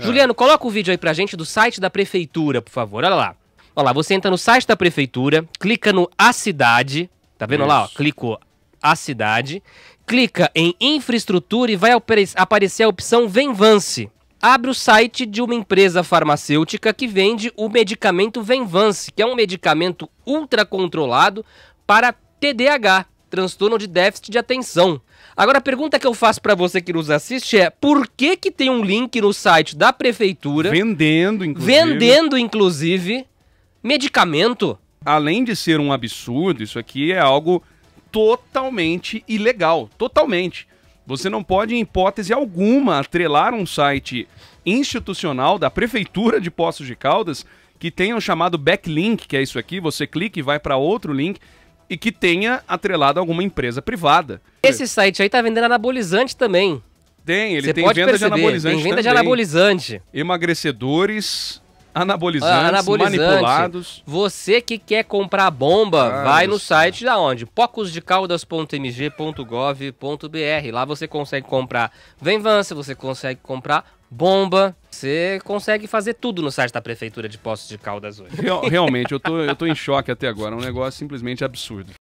É. Juliano, coloca o vídeo aí pra gente do site da prefeitura, por favor. Olha lá. Olha lá, você entra no site da prefeitura, clica no A Cidade, tá vendo Isso. lá, ó? Clicou A Cidade, clica em infraestrutura e vai aparecer a opção Venvance. Abre o site de uma empresa farmacêutica que vende o medicamento Venvance, que é um medicamento ultra controlado para TDAH, transtorno de déficit de atenção. Agora a pergunta que eu faço para você que nos assiste é: por que que tem um link no site da prefeitura vendendo inclusive vendendo inclusive medicamento? Além de ser um absurdo, isso aqui é algo totalmente ilegal, totalmente. Você não pode, em hipótese alguma, atrelar um site institucional da Prefeitura de Poços de Caldas que tenha um chamado backlink, que é isso aqui, você clica e vai para outro link e que tenha atrelado alguma empresa privada. Esse site aí tá vendendo anabolizante também. Tem, ele tem venda perceber, de anabolizante. Tem venda também. de anabolizante. Emagrecedores, anabolizantes, ah, anabolizante. manipulados. Você que quer comprar bomba, ah, vai no site da onde? Pocosdecaudas.mg.gov.br. Lá você consegue comprar venvança, você consegue comprar bomba. Você consegue fazer tudo no site da Prefeitura de Poços de Caldas hoje. Real, realmente, eu tô, eu tô em choque até agora. É um negócio simplesmente absurdo.